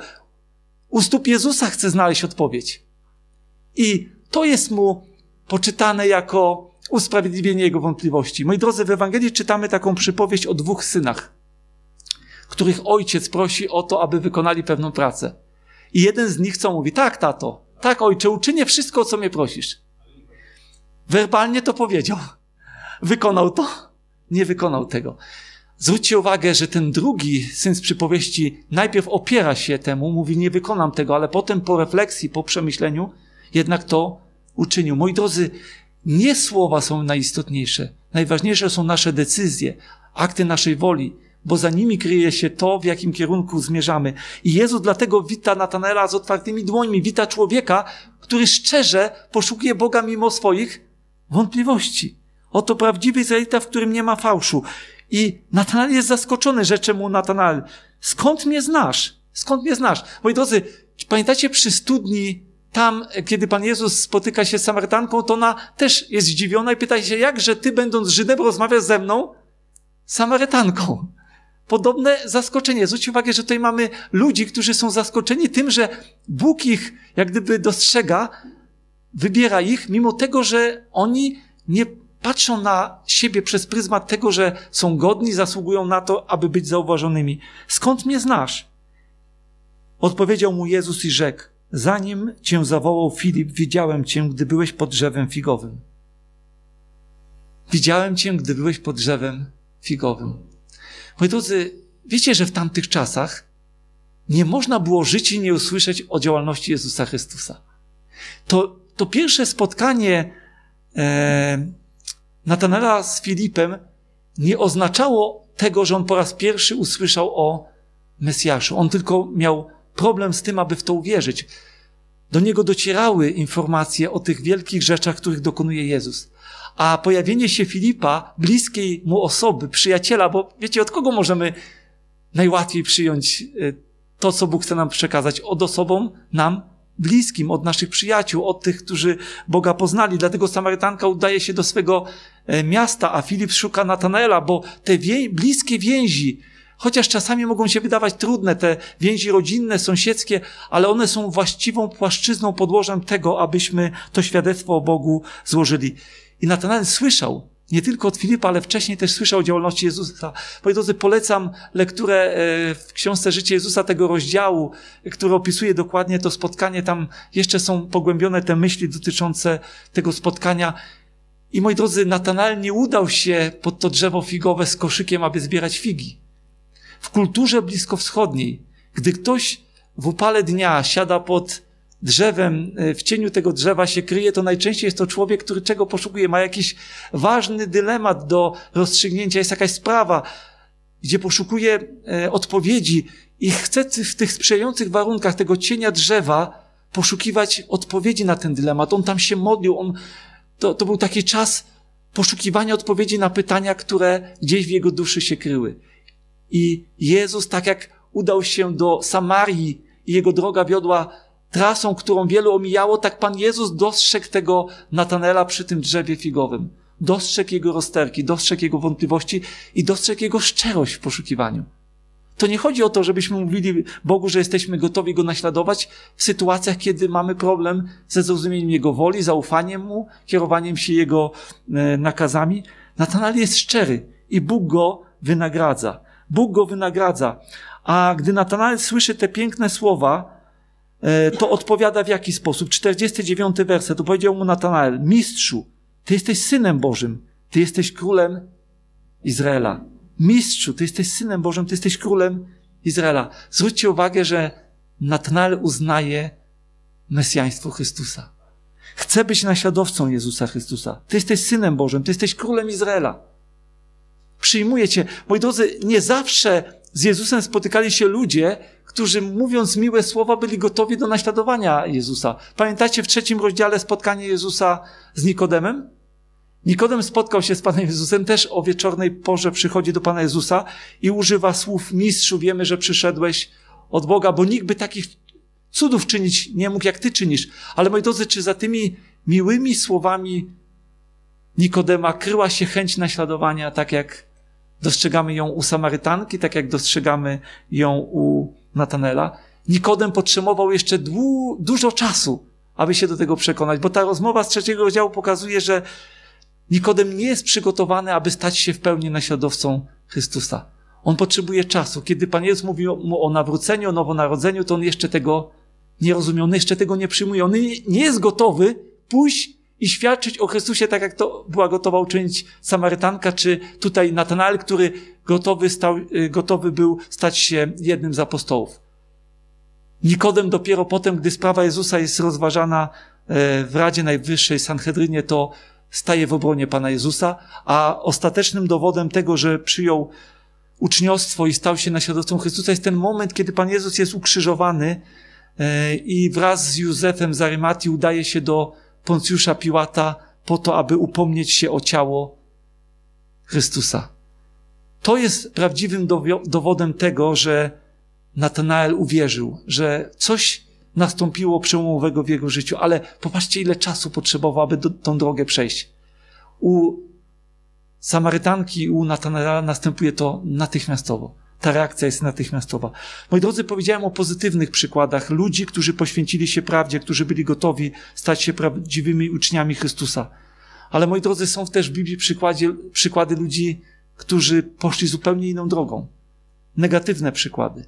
U stóp Jezusa chce znaleźć odpowiedź. I to jest mu poczytane jako usprawiedliwienie jego wątpliwości. Moi drodzy, w Ewangelii czytamy taką przypowieść o dwóch synach, których ojciec prosi o to, aby wykonali pewną pracę. I jeden z nich co mówi? Tak, tato, tak, ojcze, uczynię wszystko, o co mnie prosisz. Werbalnie to powiedział. Wykonał to? Nie wykonał tego. Zwróćcie uwagę, że ten drugi syn z przypowieści najpierw opiera się temu, mówi: Nie wykonam tego, ale potem po refleksji, po przemyśleniu, jednak to uczynił. Moi drodzy, nie słowa są najistotniejsze. Najważniejsze są nasze decyzje, akty naszej woli, bo za nimi kryje się to, w jakim kierunku zmierzamy. I Jezus dlatego wita Natanela z otwartymi dłońmi, wita człowieka, który szczerze poszukuje Boga mimo swoich wątpliwości. Oto prawdziwy Izraelita, w którym nie ma fałszu. I Natanel jest zaskoczony, rzeczy mu Natanel. Skąd mnie znasz? Skąd mnie znasz? Moi drodzy, pamiętacie przy studni tam, kiedy Pan Jezus spotyka się z Samarytanką, to ona też jest zdziwiona i pyta się, jakże ty, będąc Żydem, rozmawiasz ze mną, Samarytanką? Podobne zaskoczenie. Zwróćcie uwagę, że tutaj mamy ludzi, którzy są zaskoczeni tym, że Bóg ich jak gdyby dostrzega, wybiera ich, mimo tego, że oni nie patrzą na siebie przez pryzmat tego, że są godni, zasługują na to, aby być zauważonymi. Skąd mnie znasz? Odpowiedział mu Jezus i rzekł, Zanim cię zawołał Filip, widziałem cię, gdy byłeś pod drzewem figowym. Widziałem cię, gdy byłeś pod drzewem figowym. Moi drodzy, wiecie, że w tamtych czasach nie można było żyć i nie usłyszeć o działalności Jezusa Chrystusa. To, to pierwsze spotkanie e, Natanela z Filipem nie oznaczało tego, że on po raz pierwszy usłyszał o Mesjaszu. On tylko miał problem z tym, aby w to uwierzyć. Do niego docierały informacje o tych wielkich rzeczach, których dokonuje Jezus. A pojawienie się Filipa, bliskiej mu osoby, przyjaciela, bo wiecie, od kogo możemy najłatwiej przyjąć y, to, co Bóg chce nam przekazać? Od osobom nam bliskim, od naszych przyjaciół, od tych, którzy Boga poznali. Dlatego Samarytanka udaje się do swego e, miasta, a Filip szuka Natanaela, bo te wie- bliskie więzi chociaż czasami mogą się wydawać trudne, te więzi rodzinne, sąsiedzkie, ale one są właściwą płaszczyzną, podłożem tego, abyśmy to świadectwo o Bogu złożyli. I Natanael słyszał, nie tylko od Filipa, ale wcześniej też słyszał o działalności Jezusa. Moi drodzy, polecam lekturę e, w książce Życie Jezusa, tego rozdziału, który opisuje dokładnie to spotkanie. Tam jeszcze są pogłębione te myśli dotyczące tego spotkania. I moi drodzy, Natanael nie udał się pod to drzewo figowe z koszykiem, aby zbierać figi w kulturze bliskowschodniej, gdy ktoś w upale dnia siada pod drzewem, e, w cieniu tego drzewa się kryje, to najczęściej jest to człowiek, który czego poszukuje, ma jakiś ważny dylemat do rozstrzygnięcia, jest jakaś sprawa, gdzie poszukuje e, odpowiedzi i chce w tych sprzyjających warunkach tego cienia drzewa poszukiwać odpowiedzi na ten dylemat. On tam się modlił, on, to, to był taki czas poszukiwania odpowiedzi na pytania, które gdzieś w jego duszy się kryły. I Jezus, tak jak udał się do Samarii i jego droga wiodła trasą, którą wielu omijało, tak Pan Jezus dostrzegł tego Natanela przy tym drzewie figowym. Dostrzegł jego rozterki, dostrzegł jego wątpliwości i dostrzegł jego szczerość w poszukiwaniu. To nie chodzi o to, żebyśmy mówili Bogu, że jesteśmy gotowi Go naśladować w sytuacjach, kiedy mamy problem ze zrozumieniem Jego woli, zaufaniem Mu, kierowaniem się Jego e, nakazami. Natanel jest szczery i Bóg go wynagradza. Bóg go wynagradza. A gdy Natanael słyszy te piękne słowa, e, to odpowiada w jaki sposób? 49 werset. To powiedział mu Natanael, mistrzu, ty jesteś synem Bożym, ty jesteś królem Izraela. Mistrzu, ty jesteś synem Bożym, ty jesteś królem Izraela. Zwróćcie uwagę, że Natanael uznaje mesjaństwo Chrystusa. Chce być naśladowcą Jezusa Chrystusa. Ty jesteś synem Bożym, ty jesteś królem Izraela przyjmuje Cię. Moi drodzy, nie zawsze z Jezusem spotykali się ludzie, którzy mówiąc miłe słowa byli gotowi do naśladowania Jezusa. Pamiętacie w trzecim rozdziale spotkanie Jezusa z Nikodemem? Nikodem spotkał się z Panem Jezusem, też o wieczornej porze przychodzi do Pana Jezusa i używa słów mistrzu, wiemy, że przyszedłeś od Boga, bo nikt by takich cudów czynić nie mógł, jak Ty czynisz. Ale moi drodzy, czy za tymi miłymi słowami Nikodema kryła się chęć naśladowania, tak jak Dostrzegamy ją u Samarytanki, tak jak dostrzegamy ją u Natanela. Nikodem potrzebował jeszcze dłu- dużo czasu, aby się do tego przekonać, bo ta rozmowa z trzeciego rozdziału pokazuje, że Nikodem nie jest przygotowany, aby stać się w pełni naśladowcą Chrystusa. On potrzebuje czasu. Kiedy Pan Jezus mówił mu o nawróceniu, o nowonarodzeniu, to on jeszcze tego nie rozumie, on jeszcze tego nie przyjmuje. On nie jest gotowy pójść i świadczyć o Chrystusie tak, jak to była gotowa uczynić Samarytanka, czy tutaj Natanael, który gotowy, stał, y, gotowy był stać się jednym z apostołów. Nikodem dopiero potem, gdy sprawa Jezusa jest rozważana e, w Radzie Najwyższej Sanhedrynie, to staje w obronie Pana Jezusa, a ostatecznym dowodem tego, że przyjął uczniostwo i stał się naśladowcą Chrystusa jest ten moment, kiedy Pan Jezus jest ukrzyżowany e, i wraz z Józefem z Arymatii udaje się do Poncjusza Piłata po to, aby upomnieć się o ciało Chrystusa. To jest prawdziwym dowodem tego, że Natanael uwierzył, że coś nastąpiło przełomowego w jego życiu, ale popatrzcie, ile czasu potrzebował, aby do, tą drogę przejść. U Samarytanki, u Natanaela następuje to natychmiastowo ta reakcja jest natychmiastowa. Moi drodzy, powiedziałem o pozytywnych przykładach ludzi, którzy poświęcili się prawdzie, którzy byli gotowi stać się prawdziwymi uczniami Chrystusa. Ale moi drodzy, są też w Biblii przykładzie, przykłady ludzi, którzy poszli zupełnie inną drogą. Negatywne przykłady.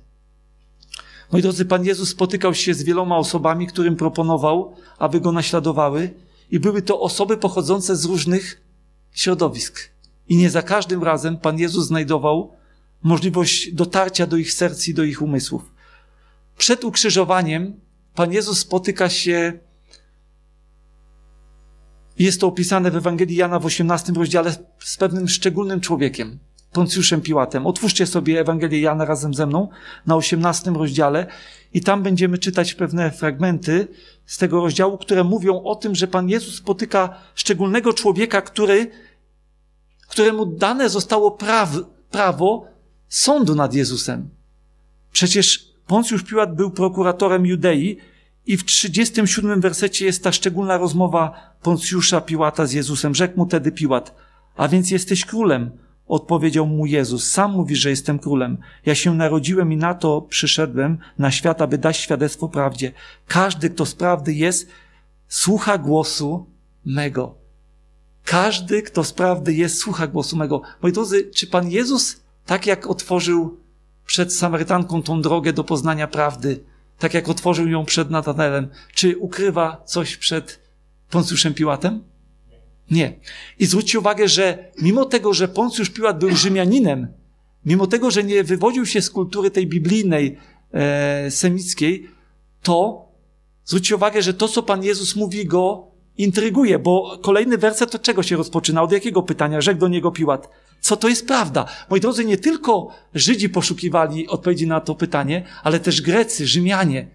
Moi drodzy, Pan Jezus spotykał się z wieloma osobami, którym proponował, aby go naśladowały, i były to osoby pochodzące z różnych środowisk. I nie za każdym razem Pan Jezus znajdował możliwość dotarcia do ich serc i do ich umysłów. Przed ukrzyżowaniem Pan Jezus spotyka się jest to opisane w Ewangelii Jana w 18 rozdziale z pewnym szczególnym człowiekiem, Poncjuszem Piłatem. Otwórzcie sobie Ewangelię Jana razem ze mną na 18 rozdziale i tam będziemy czytać pewne fragmenty z tego rozdziału, które mówią o tym, że Pan Jezus spotyka szczególnego człowieka, który, któremu dane zostało praw, prawo sądu nad Jezusem. Przecież Poncjusz Piłat był prokuratorem Judei i w 37 wersecie jest ta szczególna rozmowa Poncjusza Piłata z Jezusem. Rzekł mu tedy Piłat, a więc jesteś królem. Odpowiedział mu Jezus, sam mówisz, że jestem królem. Ja się narodziłem i na to przyszedłem na świat, aby dać świadectwo prawdzie. Każdy, kto z prawdy jest, słucha głosu mego. Każdy, kto z prawdy jest, słucha głosu mego. Moi drodzy, czy Pan Jezus tak jak otworzył przed Samarytanką tą drogę do poznania prawdy, tak jak otworzył ją przed Natanelem, czy ukrywa coś przed Poncjuszem Piłatem? Nie. I zwróćcie uwagę, że mimo tego, że Poncjusz Piłat był Rzymianinem, mimo tego, że nie wywodził się z kultury tej biblijnej, e, semickiej, to zwróćcie uwagę, że to, co Pan Jezus mówi, go intryguje, bo kolejny werset od czego się rozpoczyna? Od jakiego pytania? Rzekł do niego Piłat. Co to jest prawda? Moi drodzy, nie tylko Żydzi poszukiwali odpowiedzi na to pytanie, ale też Grecy, Rzymianie.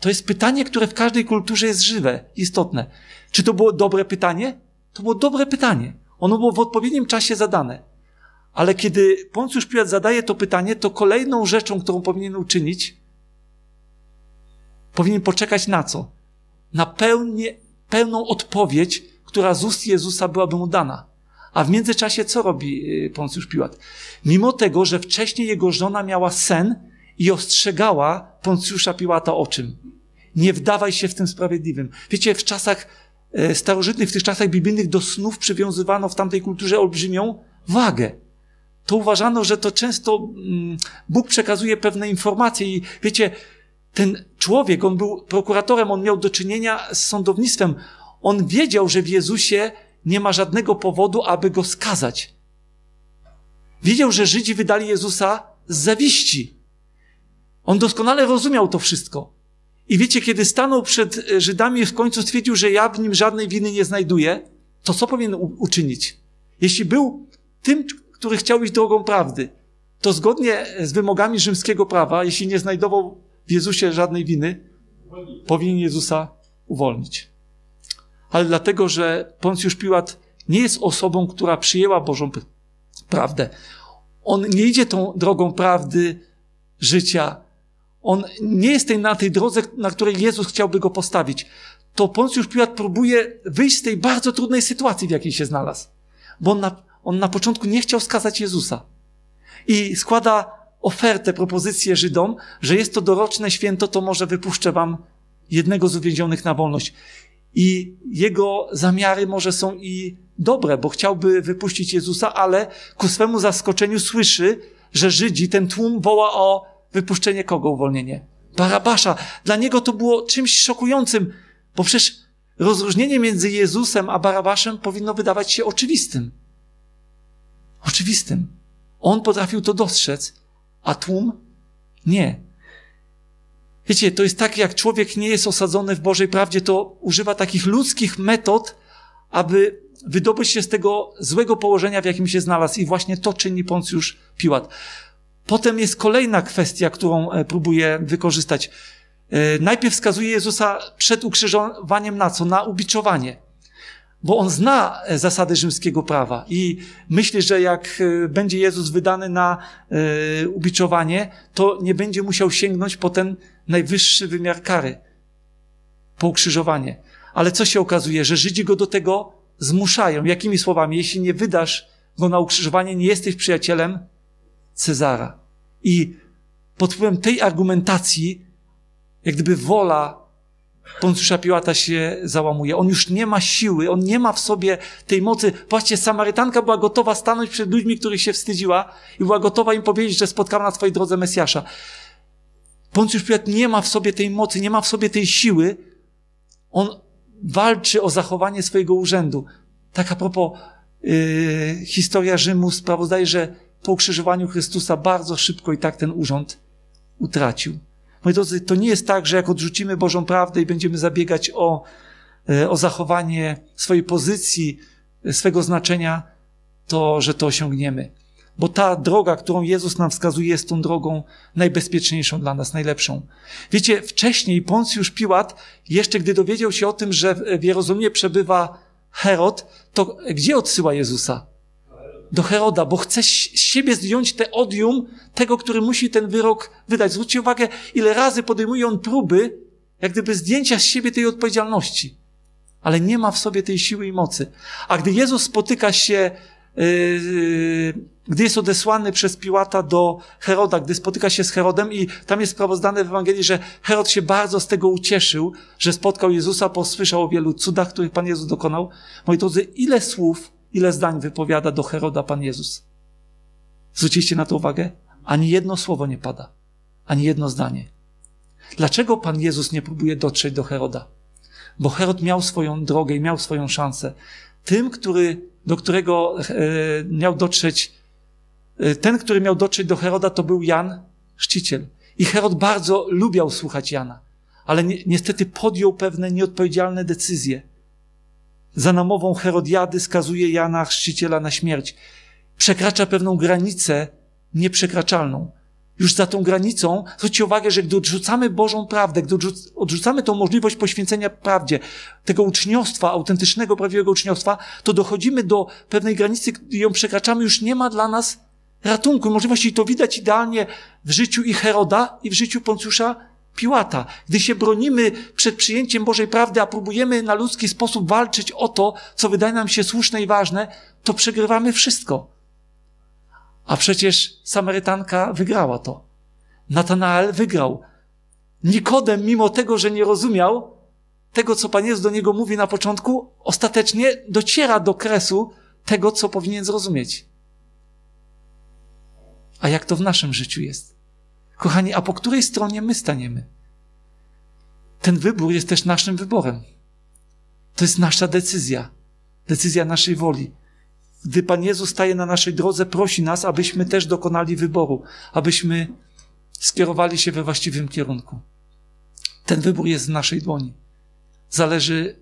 To jest pytanie, które w każdej kulturze jest żywe, istotne. Czy to było dobre pytanie? To było dobre pytanie. Ono było w odpowiednim czasie zadane. Ale kiedy Poncjusz Piłat zadaje to pytanie, to kolejną rzeczą, którą powinien uczynić, powinien poczekać na co? Na pełnię, pełną odpowiedź, która z ust Jezusa byłaby mu dana. A w międzyczasie co robi y, Poncjusz Piłat? Mimo tego, że wcześniej jego żona miała sen i ostrzegała Poncjusza Piłata o czym? Nie wdawaj się w tym sprawiedliwym. Wiecie, w czasach e, starożytnych, w tych czasach biblijnych do snów przywiązywano w tamtej kulturze olbrzymią wagę. To uważano, że to często mm, Bóg przekazuje pewne informacje i wiecie, ten człowiek, on był prokuratorem, on miał do czynienia z sądownictwem. On wiedział, że w Jezusie nie ma żadnego powodu, aby go skazać. Wiedział, że Żydzi wydali Jezusa z zawiści. On doskonale rozumiał to wszystko. I wiecie, kiedy stanął przed e, Żydami w końcu stwierdził, że ja w nim żadnej winy nie znajduję, to co powinien uczynić? Jeśli był tym, który chciał iść drogą prawdy, to zgodnie z wymogami rzymskiego prawa, jeśli nie znajdował w Jezusie żadnej winy, powinien Jezusa uwolnić. Ale dlatego, że Poncjusz Piłat nie jest osobą, która przyjęła Bożą prawdę. On nie idzie tą drogą prawdy, życia. On nie jest na tej drodze, na której Jezus chciałby go postawić. To Poncjusz Piłat próbuje wyjść z tej bardzo trudnej sytuacji, w jakiej się znalazł. Bo on na, on na początku nie chciał skazać Jezusa. I składa ofertę, propozycję Żydom, że jest to doroczne święto, to może wypuszczę wam jednego z uwięzionych na wolność. I jego zamiary może są i dobre, bo chciałby wypuścić Jezusa, ale ku swemu zaskoczeniu słyszy, że Żydzi, ten tłum woła o wypuszczenie kogo uwolnienie? Barabasza. Dla niego to było czymś szokującym, bo przecież rozróżnienie między Jezusem a Barabaszem powinno wydawać się oczywistym. Oczywistym. On potrafił to dostrzec a tłum nie. Wiecie, to jest tak, jak człowiek nie jest osadzony w Bożej prawdzie, to używa takich ludzkich metod, aby wydobyć się z tego złego położenia, w jakim się znalazł. I właśnie to czyni Poncjusz Piłat. Potem jest kolejna kwestia, którą e, próbuje wykorzystać. E, najpierw wskazuje Jezusa przed ukrzyżowaniem na co? Na ubiczowanie bo on zna e, zasady rzymskiego prawa i myśli, że jak e, będzie Jezus wydany na e, ubiczowanie, to nie będzie musiał sięgnąć po ten najwyższy wymiar kary, po ukrzyżowanie. Ale co się okazuje, że Żydzi go do tego zmuszają. Jakimi słowami? Jeśli nie wydasz go na ukrzyżowanie, nie jesteś przyjacielem Cezara. I pod wpływem tej argumentacji, jak gdyby wola Pontusza Piłata się załamuje. On już nie ma siły, on nie ma w sobie tej mocy. Właśnie Samarytanka była gotowa stanąć przed ludźmi, których się wstydziła i była gotowa im powiedzieć, że spotkała na swojej drodze Mesjasza. Pontius Pilat nie ma w sobie tej mocy, nie ma w sobie tej siły. On walczy o zachowanie swojego urzędu. Tak a propos, yy, historia Rzymu sprawozdaje, że po ukrzyżowaniu Chrystusa bardzo szybko i tak ten urząd utracił. Moi drodzy, to nie jest tak, że jak odrzucimy Bożą prawdę i będziemy zabiegać o, e, o zachowanie swojej pozycji, e, swego znaczenia, to że to osiągniemy. Bo ta droga, którą Jezus nam wskazuje, jest tą drogą najbezpieczniejszą dla nas, najlepszą. Wiecie, wcześniej Poncjusz Piłat, jeszcze gdy dowiedział się o tym, że w Jerozolimie przebywa Herod, to gdzie odsyła Jezusa? do Heroda, bo chce z siebie zdjąć te odium tego, który musi ten wyrok wydać. Zwróćcie uwagę, ile razy podejmuje on próby, jak gdyby zdjęcia z siebie tej odpowiedzialności, ale nie ma w sobie tej siły i mocy. A gdy Jezus spotyka się, yy, yy gdy jest odesłany przez Piłata do Heroda, gdy spotyka się z Herodem i tam jest sprawozdane w Ewangelii, że Herod się bardzo z tego ucieszył, że spotkał Jezusa, posłyszał o wielu cudach, których Pan Jezus dokonał. Moi drodzy, ile słów ile zdań wypowiada do Heroda Pan Jezus. Zwróciliście na to uwagę? Ani jedno słowo nie pada, ani jedno zdanie. Dlaczego Pan Jezus nie próbuje dotrzeć do Heroda? Bo Herod miał swoją drogę i miał swoją szansę. Tym, który, do którego e, miał dotrzeć, e, ten, który miał dotrzeć do Heroda, to był Jan Chrzciciel. I Herod bardzo lubiał słuchać Jana, ale niestety podjął pewne nieodpowiedzialne decyzje za namową Herodiady skazuje Jana Chrzciciela na śmierć. Przekracza pewną granicę nieprzekraczalną. Już za tą granicą, zwróćcie uwagę, że gdy odrzucamy Bożą prawdę, gdy odrzucamy tą możliwość poświęcenia prawdzie, tego uczniostwa, autentycznego, prawdziwego uczniostwa, to dochodzimy do pewnej granicy, gdy ją przekraczamy, już nie ma dla nas ratunku, możliwości. I to widać idealnie w życiu i Heroda, i w życiu Poncjusza Piłata. Gdy się bronimy przed przyjęciem Bożej prawdy, a próbujemy na ludzki sposób walczyć o to, co wydaje nam się słuszne i ważne, to przegrywamy wszystko. A przecież Samarytanka wygrała to. Natanael wygrał. Nikodem, mimo tego, że nie rozumiał tego, co Pan Jezus do niego mówi na początku, ostatecznie dociera do kresu tego, co powinien zrozumieć. A jak to w naszym życiu jest? Kochani, a po której stronie my staniemy? Ten wybór jest też naszym wyborem. To jest nasza decyzja, decyzja naszej woli. Gdy Pan Jezus staje na naszej drodze, prosi nas, abyśmy też dokonali wyboru, abyśmy skierowali się we właściwym kierunku. Ten wybór jest w naszej dłoni. Zależy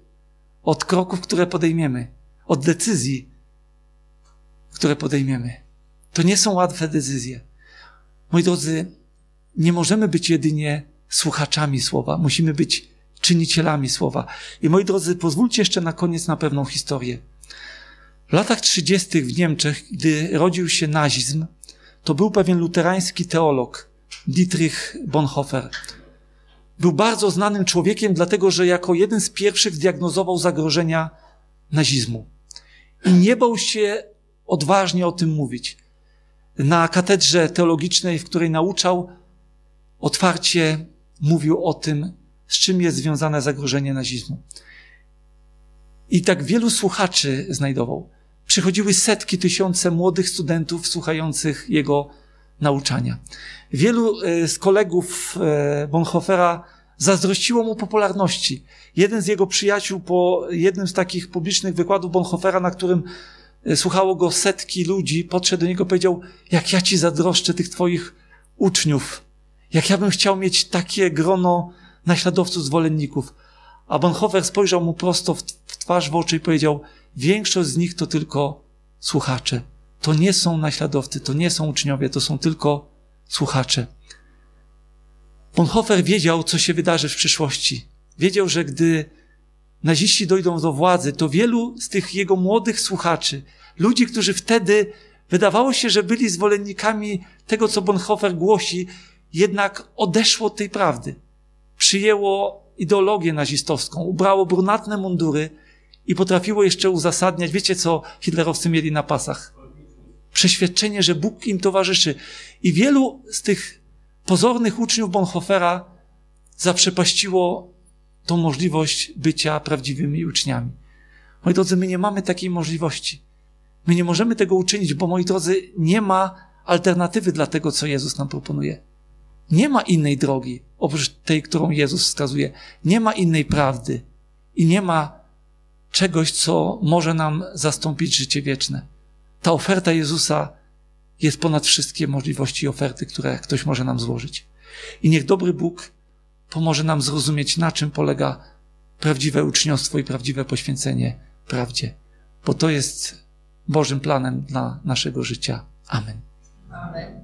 od kroków, które podejmiemy, od decyzji, które podejmiemy. To nie są łatwe decyzje. Moi drodzy, nie możemy być jedynie słuchaczami słowa, musimy być czynicielami słowa. I moi drodzy, pozwólcie jeszcze na koniec na pewną historię. W latach 30. w Niemczech, gdy rodził się nazizm, to był pewien luterański teolog, Dietrich Bonhoeffer. Był bardzo znanym człowiekiem, dlatego że jako jeden z pierwszych diagnozował zagrożenia nazizmu. I nie bał się odważnie o tym mówić. Na katedrze teologicznej, w której nauczał, otwarcie mówił o tym, z czym jest związane zagrożenie nazizmu. I tak wielu słuchaczy znajdował. Przychodziły setki, tysiące młodych studentów słuchających jego nauczania. Wielu e, z kolegów e, Bonhoeffera zazdrościło mu popularności. Jeden z jego przyjaciół po jednym z takich publicznych wykładów Bonhoeffera, na którym e, słuchało go setki ludzi, podszedł do niego i powiedział, jak ja ci zazdroszczę tych twoich uczniów, jak ja bym chciał mieć takie grono naśladowców, zwolenników. A Bonhoeffer spojrzał mu prosto w twarz, w oczy i powiedział, większość z nich to tylko słuchacze. To nie są naśladowcy, to nie są uczniowie, to są tylko słuchacze. Bonhoeffer wiedział, co się wydarzy w przyszłości. Wiedział, że gdy naziści dojdą do władzy, to wielu z tych jego młodych słuchaczy, ludzi, którzy wtedy wydawało się, że byli zwolennikami tego, co Bonhoeffer głosi, jednak odeszło od tej prawdy. Przyjęło ideologię nazistowską, ubrało brunatne mundury i potrafiło jeszcze uzasadniać, wiecie co hitlerowcy mieli na pasach? Przeświadczenie, że Bóg im towarzyszy. I wielu z tych pozornych uczniów Bonhoeffera zaprzepaściło tą możliwość bycia prawdziwymi uczniami. Moi drodzy, my nie mamy takiej możliwości. My nie możemy tego uczynić, bo moi drodzy, nie ma alternatywy dla tego, co Jezus nam proponuje. Nie ma innej drogi oprócz tej, którą Jezus wskazuje. Nie ma innej prawdy i nie ma czegoś, co może nam zastąpić życie wieczne. Ta oferta Jezusa jest ponad wszystkie możliwości oferty, które ktoś może nam złożyć. I niech dobry Bóg pomoże nam zrozumieć, na czym polega prawdziwe uczniostwo i prawdziwe poświęcenie prawdzie, bo to jest Bożym planem dla naszego życia. Amen. Amen.